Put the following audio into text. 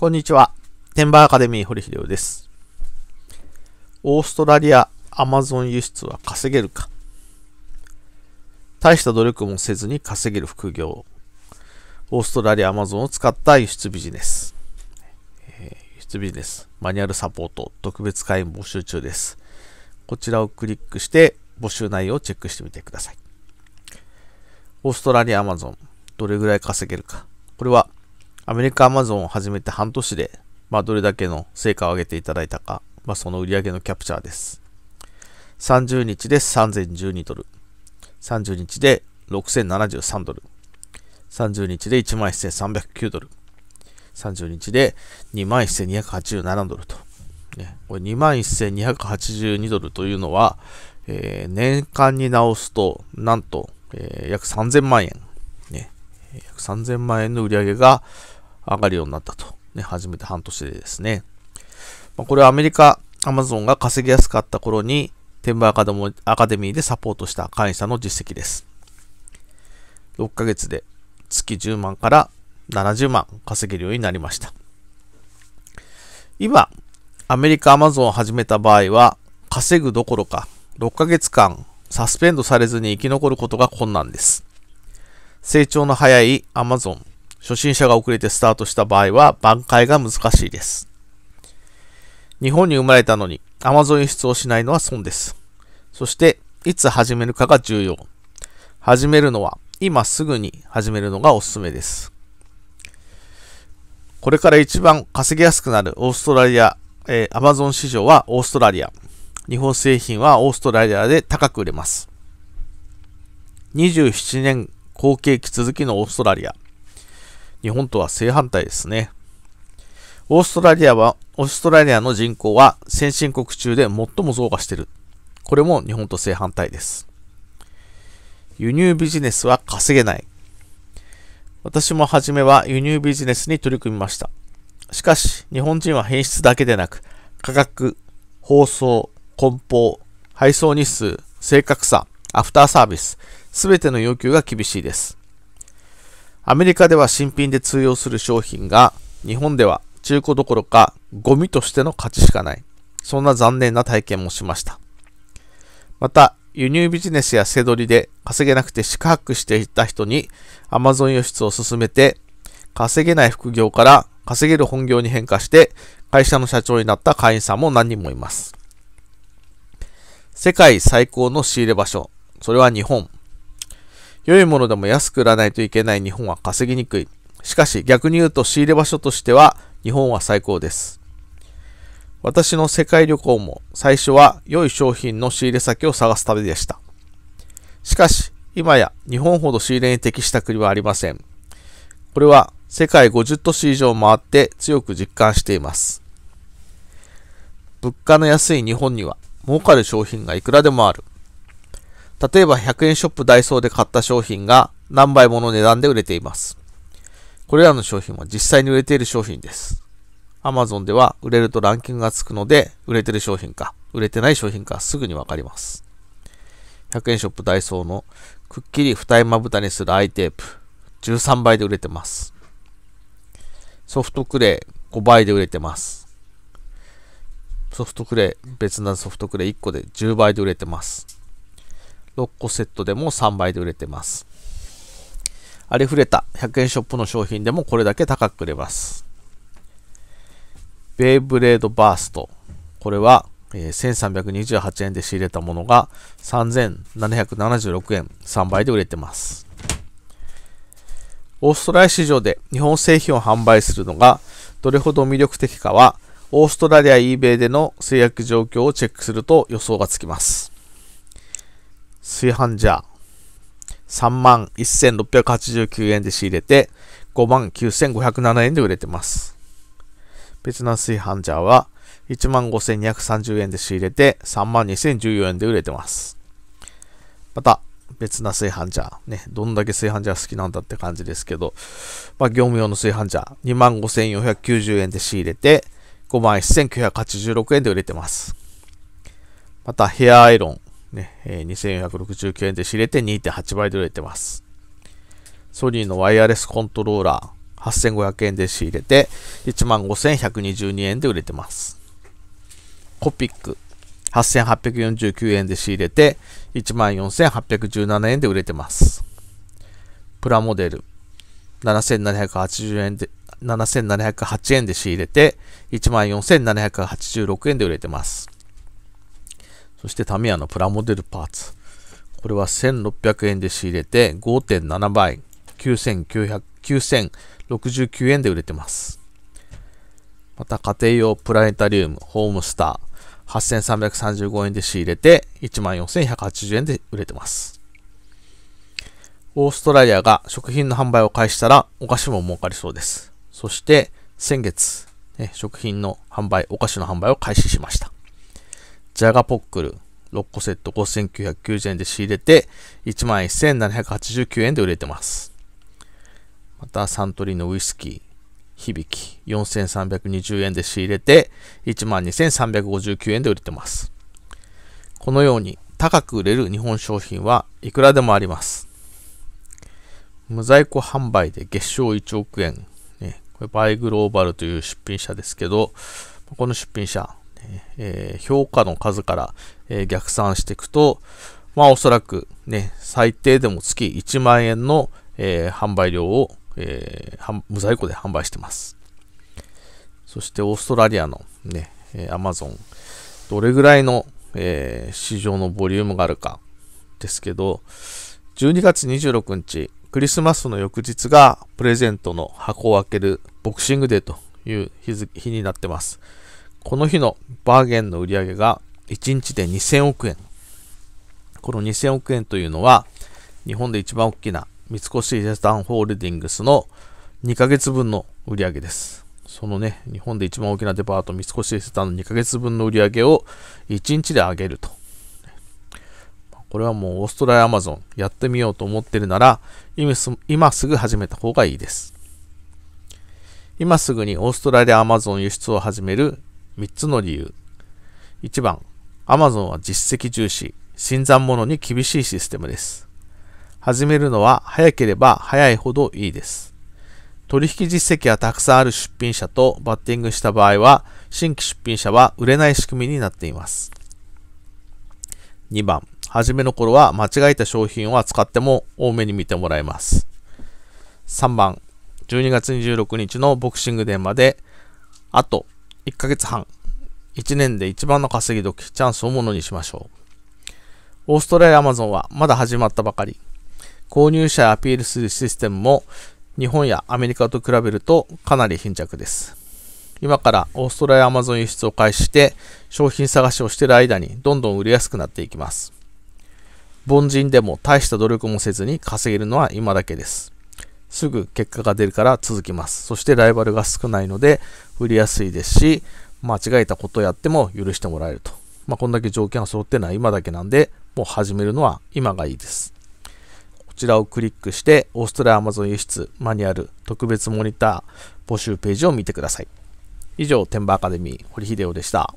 こんにちは。テンバーアカデミー堀秀夫です。オーストラリア、アマゾン輸出は稼げるか大した努力もせずに稼げる副業。オーストラリア、アマゾンを使った輸出ビジネス。えー、輸出ビジネス、マニュアルサポート、特別会員募集中です。こちらをクリックして募集内容をチェックしてみてください。オーストラリア、アマゾン、どれぐらい稼げるか。これはアメリカアマゾンを始めて半年で、まあ、どれだけの成果を上げていただいたか、まあ、その売り上げのキャプチャーです。30日で3012ドル。30日で6073ドル。30日で11309ドル。30日で21,287ドルと。ね、これ21,282ドルというのは、えー、年間に直すと、なんと、えー、約3000万円約3000万円の売り上げが上がるようになったと。ね、初めて半年でですね。まあ、これはアメリカ、アマゾンが稼ぎやすかった頃に、天文アカデミーでサポートした会社の実績です。6ヶ月で月10万から70万稼げるようになりました。今、アメリカ、アマゾンを始めた場合は、稼ぐどころか、6ヶ月間サスペンドされずに生き残ることが困難です。成長の早い Amazon、初心者が遅れてスタートした場合は挽回が難しいです。日本に生まれたのに Amazon 輸出をしないのは損です。そして、いつ始めるかが重要。始めるのは今すぐに始めるのがおすすめです。これから一番稼ぎやすくなるオーストラリア、えー、Amazon 市場はオーストラリア。日本製品はオーストラリアで高く売れます。27年好景気続きのオーストラリア。日本とは正反対ですね。オーストラリアは、オーストラリアの人口は先進国中で最も増加している。これも日本と正反対です。輸入ビジネスは稼げない。私も初めは輸入ビジネスに取り組みました。しかし、日本人は品質だけでなく、価格、包装、梱包、配送日数、正確さ、アフターサービス、すべての要求が厳しいです。アメリカでは新品で通用する商品が、日本では中古どころかゴミとしての価値しかない。そんな残念な体験もしました。また、輸入ビジネスや背取りで稼げなくて四苦八苦していた人に Amazon 輸出を進めて、稼げない副業から稼げる本業に変化して、会社の社長になった会員さんも何人もいます。世界最高の仕入れ場所、それは日本。良いものでも安く売らないといけない日本は稼ぎにくい。しかし逆に言うと仕入れ場所としては日本は最高です。私の世界旅行も最初は良い商品の仕入れ先を探す旅でした。しかし今や日本ほど仕入れに適した国はありません。これは世界50都市以上回って強く実感しています。物価の安い日本には儲かる商品がいくらでもある。例えば100円ショップダイソーで買った商品が何倍もの値段で売れています。これらの商品は実際に売れている商品です。Amazon では売れるとランキングがつくので、売れてる商品か、売れてない商品かすぐにわかります。100円ショップダイソーのくっきり二重まぶたにするアイテープ、13倍で売れてます。ソフトクレー5倍で売れてます。ソフトクレー、別なソフトクレー1個で10倍で売れてます。6個セットでも3倍で売れてます。ありふれた100円ショップの商品でもこれだけ高く売れます。ベイブレードバースト。これは、え1328円で仕入れたものが3776円、3倍で売れてます。オーストラリア市場で日本製品を販売するのがどれほど魅力的かは、オーストラリア eBay での制約状況をチェックすると予想がつきます。炊飯ジャー3万1689円で仕入れて5万9507円で売れてます。別の炊飯ジャーは1万5230円で仕入れて3万2014円で売れてます。また、別な炊飯ジャー。ね、どんだけ炊飯ジャー好きなんだって感じですけど、まあ、業務用の炊飯ジャー、2万5490円で仕入れて、5万1986円で売れてます。また、ヘアアイロン、ね、えー、2469円で仕入れて2.8倍で売れてます。ソニーのワイヤレスコントローラー、8500円で仕入れて15,122円で売れてます。コピック、8,849円で仕入れて14,817円で売れてます。プラモデル、7780円で、7708円で仕入れて14,786円で売れてます。そしてタミヤのプラモデルパーツ。これは1600円で仕入れて5.7倍、9069円で売れてます。また家庭用プラネタリウム、ホームスター、8335円で仕入れて14180円で売れてます。オーストラリアが食品の販売を開始したらお菓子も儲かりそうです。そして先月、食品の販売、お菓子の販売を開始しました。ジャガポックル6個セット5990円で仕入れて、11,789円で売れてます。また、サントリーのウイスキー、響き、4,320円で仕入れて、12,359円で売れてます。このように、高く売れる日本商品はいくらでもあります。無在庫販売で月賞1億円、ね、これバイグローバルという出品者ですけど、この出品者、えー、評価の数から、えー、逆算していくと、まあおそらくね、最低でも月1万円の、えー、販売量を、え無在庫で販売してます。そしてオーストラリアのね、マゾン、どれぐらいの、え市場のボリュームがあるかですけど、12月26日、クリスマスの翌日がプレゼントの箱を開けるボクシングデーという日になってます。この日のバーゲンの売り上げが1日で2000億円。この2000億円というのは、日本で一番大きな三越伊勢丹ホールディングスの2ヶ月分の売り上げです。そのね、日本で一番大きなデパート三越伊勢丹の2ヶ月分の売り上げを1日で上げると。これはもうオーストラリアアマゾンやってみようと思ってるなら今すぐ始めた方がいいです。今すぐにオーストラリアアマゾン輸出を始める3つの理由。1番、Amazon は実績重視、新参者に厳しいシステムです。始めるのは早ければ早いほどいいです。取引実績がたくさんある出品者とバッティングした場合は、新規出品者は売れない仕組みになっています。2番、初めの頃は間違えた商品を扱っても多めに見てもらえます。3番、12月26日のボクシング電話で、あと1ヶ月半、1年で一番の稼ぎ時、チャンスをものにしましょう。オーストラリアアマゾンはまだ始まったばかり。購入者へアピールするシステムも日本やアメリカと比べるとかなり貧弱です。今からオーストラリアアマゾン輸出を開始して商品探しをしている間にどんどん売りやすくなっていきます。凡人でも大した努力もせずに稼げるのは今だけです。すぐ結果が出るから続きます。そしてライバルが少ないので売りやすいですし、間違えたことやっても許してもらえると。まあ、こんだけ条件が揃ってるのは今だけなんで、もう始めるのは今がいいです。こちらをクリックして、オーストラリアアマゾン輸出マニュアル特別モニター募集ページを見てください。以上、テンバーアカデミー、堀秀夫でした。